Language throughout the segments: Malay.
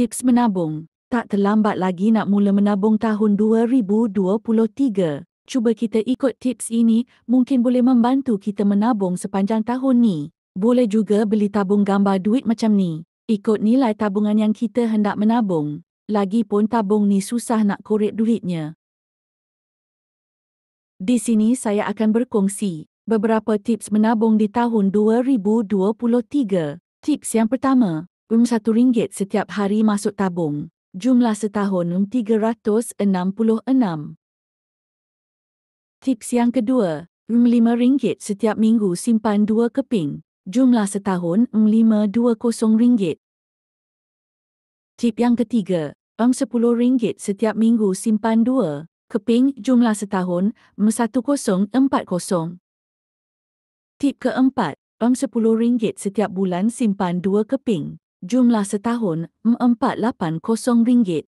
tips menabung. Tak terlambat lagi nak mula menabung tahun 2023. Cuba kita ikut tips ini, mungkin boleh membantu kita menabung sepanjang tahun ni. Boleh juga beli tabung gambar duit macam ni. Ikut nilai tabungan yang kita hendak menabung. Lagipun tabung ni susah nak korek duitnya. Di sini saya akan berkongsi beberapa tips menabung di tahun 2023. Tips yang pertama, um RM1 setiap hari masuk tabung, jumlah setahun um 366. Tips yang kedua, um RM5 setiap minggu simpan dua keping, jumlah setahun um 520 ringgit. Tip yang ketiga, um RM10 setiap minggu simpan dua keping, jumlah setahun um 1040. Tip keempat, um RM10 setiap bulan simpan dua keping, jumlah setahun RM480.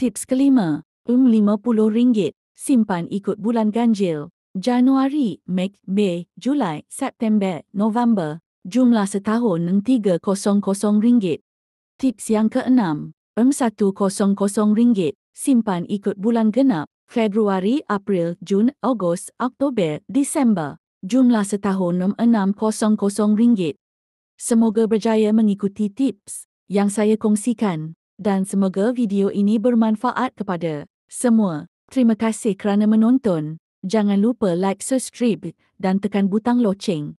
Tips kelima, RM50. Simpan ikut bulan ganjil. Januari, Mac, Mei, Julai, September, November. Jumlah setahun RM300. Tips yang keenam, RM100. Simpan ikut bulan genap. Februari, April, Jun, Ogos, Oktober, Disember. Jumlah setahun RM600. Semoga berjaya mengikuti tips yang saya kongsikan dan semoga video ini bermanfaat kepada semua. Terima kasih kerana menonton. Jangan lupa like, subscribe dan tekan butang loceng.